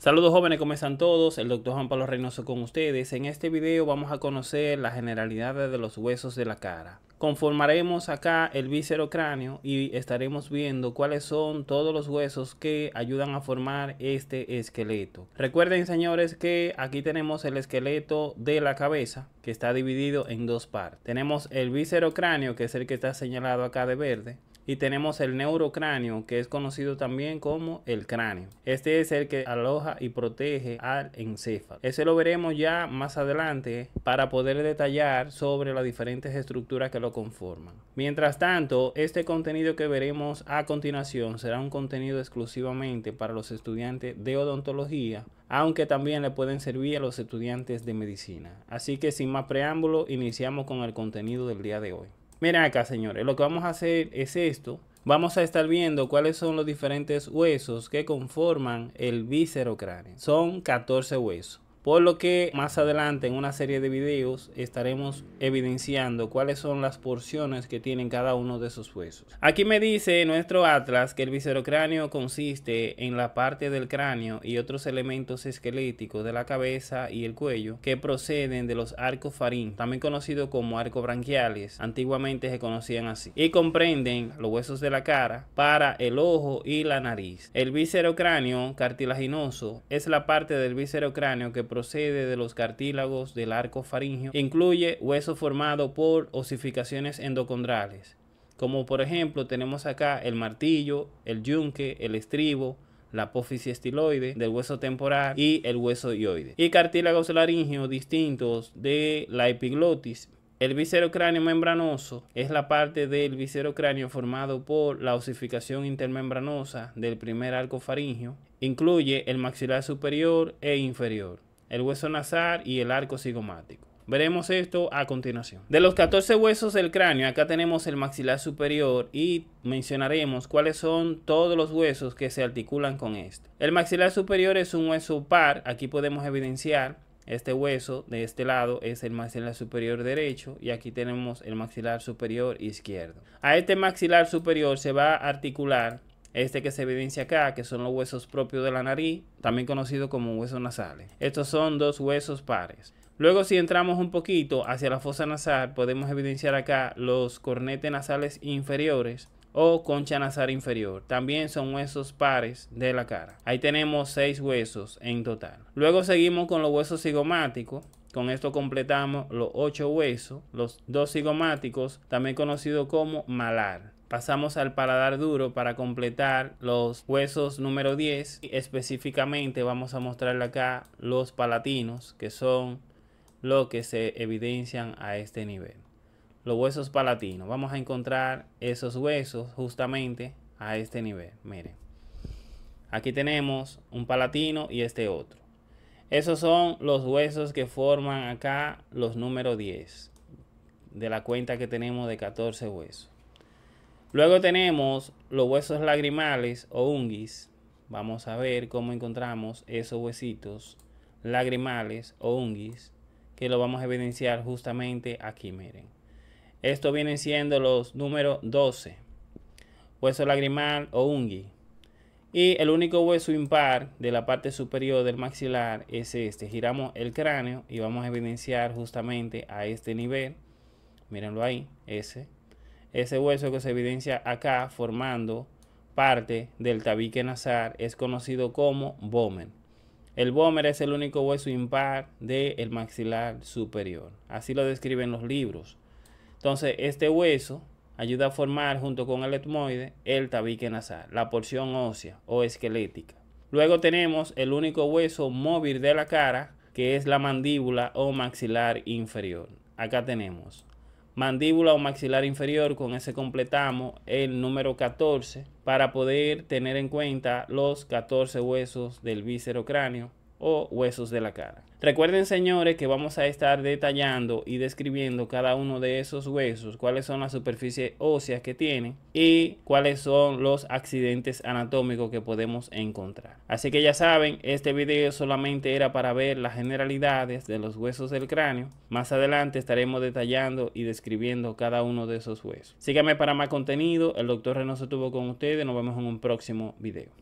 Saludos jóvenes, ¿cómo están todos? El doctor Juan Pablo Reynoso con ustedes. En este video vamos a conocer las generalidades de los huesos de la cara. Conformaremos acá el víscero cráneo y estaremos viendo cuáles son todos los huesos que ayudan a formar este esqueleto. Recuerden señores que aquí tenemos el esqueleto de la cabeza que está dividido en dos partes. Tenemos el víscero cráneo que es el que está señalado acá de verde y tenemos el neurocráneo, que es conocido también como el cráneo. Este es el que aloja y protege al encéfalo. Ese lo veremos ya más adelante para poder detallar sobre las diferentes estructuras que lo conforman. Mientras tanto, este contenido que veremos a continuación será un contenido exclusivamente para los estudiantes de odontología, aunque también le pueden servir a los estudiantes de medicina. Así que sin más preámbulo, iniciamos con el contenido del día de hoy. Miren acá, señores, lo que vamos a hacer es esto. Vamos a estar viendo cuáles son los diferentes huesos que conforman el víscero cráneo. Son 14 huesos. Por lo que más adelante en una serie de videos estaremos evidenciando cuáles son las porciones que tienen cada uno de esos huesos. Aquí me dice nuestro atlas que el viscerocráneo consiste en la parte del cráneo y otros elementos esqueléticos de la cabeza y el cuello que proceden de los arcos farín, también conocidos como arcos branquiales, antiguamente se conocían así, y comprenden los huesos de la cara, para el ojo y la nariz. El viscerocráneo cartilaginoso es la parte del viscerocráneo que procede de los cartílagos del arco faríngeo. E incluye hueso formado por osificaciones endocondrales, como por ejemplo tenemos acá el martillo, el yunque, el estribo, la apófisis estiloide del hueso temporal y el hueso ioide. Y cartílagos laríngeos distintos de la epiglotis. El visero cráneo membranoso es la parte del visero cráneo formado por la osificación intermembranosa del primer arco faríngeo. Incluye el maxilar superior e inferior el hueso nasal y el arco cigomático. Veremos esto a continuación. De los 14 huesos del cráneo, acá tenemos el maxilar superior y mencionaremos cuáles son todos los huesos que se articulan con esto El maxilar superior es un hueso par, aquí podemos evidenciar este hueso de este lado es el maxilar superior derecho y aquí tenemos el maxilar superior izquierdo. A este maxilar superior se va a articular este que se evidencia acá, que son los huesos propios de la nariz, también conocido como huesos nasales. Estos son dos huesos pares. Luego si entramos un poquito hacia la fosa nasal, podemos evidenciar acá los cornetes nasales inferiores o concha nasal inferior. También son huesos pares de la cara. Ahí tenemos seis huesos en total. Luego seguimos con los huesos cigomáticos, con esto completamos los ocho huesos, los dos cigomáticos, también conocidos como malar. Pasamos al paladar duro para completar los huesos número 10. específicamente vamos a mostrarle acá los palatinos, que son los que se evidencian a este nivel. Los huesos palatinos. Vamos a encontrar esos huesos justamente a este nivel. Miren. Aquí tenemos un palatino y este otro. Esos son los huesos que forman acá los números 10 de la cuenta que tenemos de 14 huesos. Luego tenemos los huesos lagrimales o unguis. Vamos a ver cómo encontramos esos huesitos lagrimales o unguis que lo vamos a evidenciar justamente aquí, miren. Esto vienen siendo los números 12, hueso lagrimal o ungui. Y el único hueso impar de la parte superior del maxilar es este. Giramos el cráneo y vamos a evidenciar justamente a este nivel. Mírenlo ahí, ese ese hueso que se evidencia acá formando parte del tabique nasal es conocido como bómer. El bómer es el único hueso impar del maxilar superior. Así lo describen los libros. Entonces, este hueso ayuda a formar junto con el etmoide el tabique nasal, la porción ósea o esquelética. Luego tenemos el único hueso móvil de la cara, que es la mandíbula o maxilar inferior. Acá tenemos mandíbula o maxilar inferior, con ese completamos el número 14 para poder tener en cuenta los 14 huesos del víscero cráneo o huesos de la cara. Recuerden señores que vamos a estar detallando y describiendo cada uno de esos huesos, cuáles son las superficies óseas que tiene y cuáles son los accidentes anatómicos que podemos encontrar. Así que ya saben, este video solamente era para ver las generalidades de los huesos del cráneo. Más adelante estaremos detallando y describiendo cada uno de esos huesos. Síganme para más contenido, el doctor Renoso estuvo con ustedes, nos vemos en un próximo video.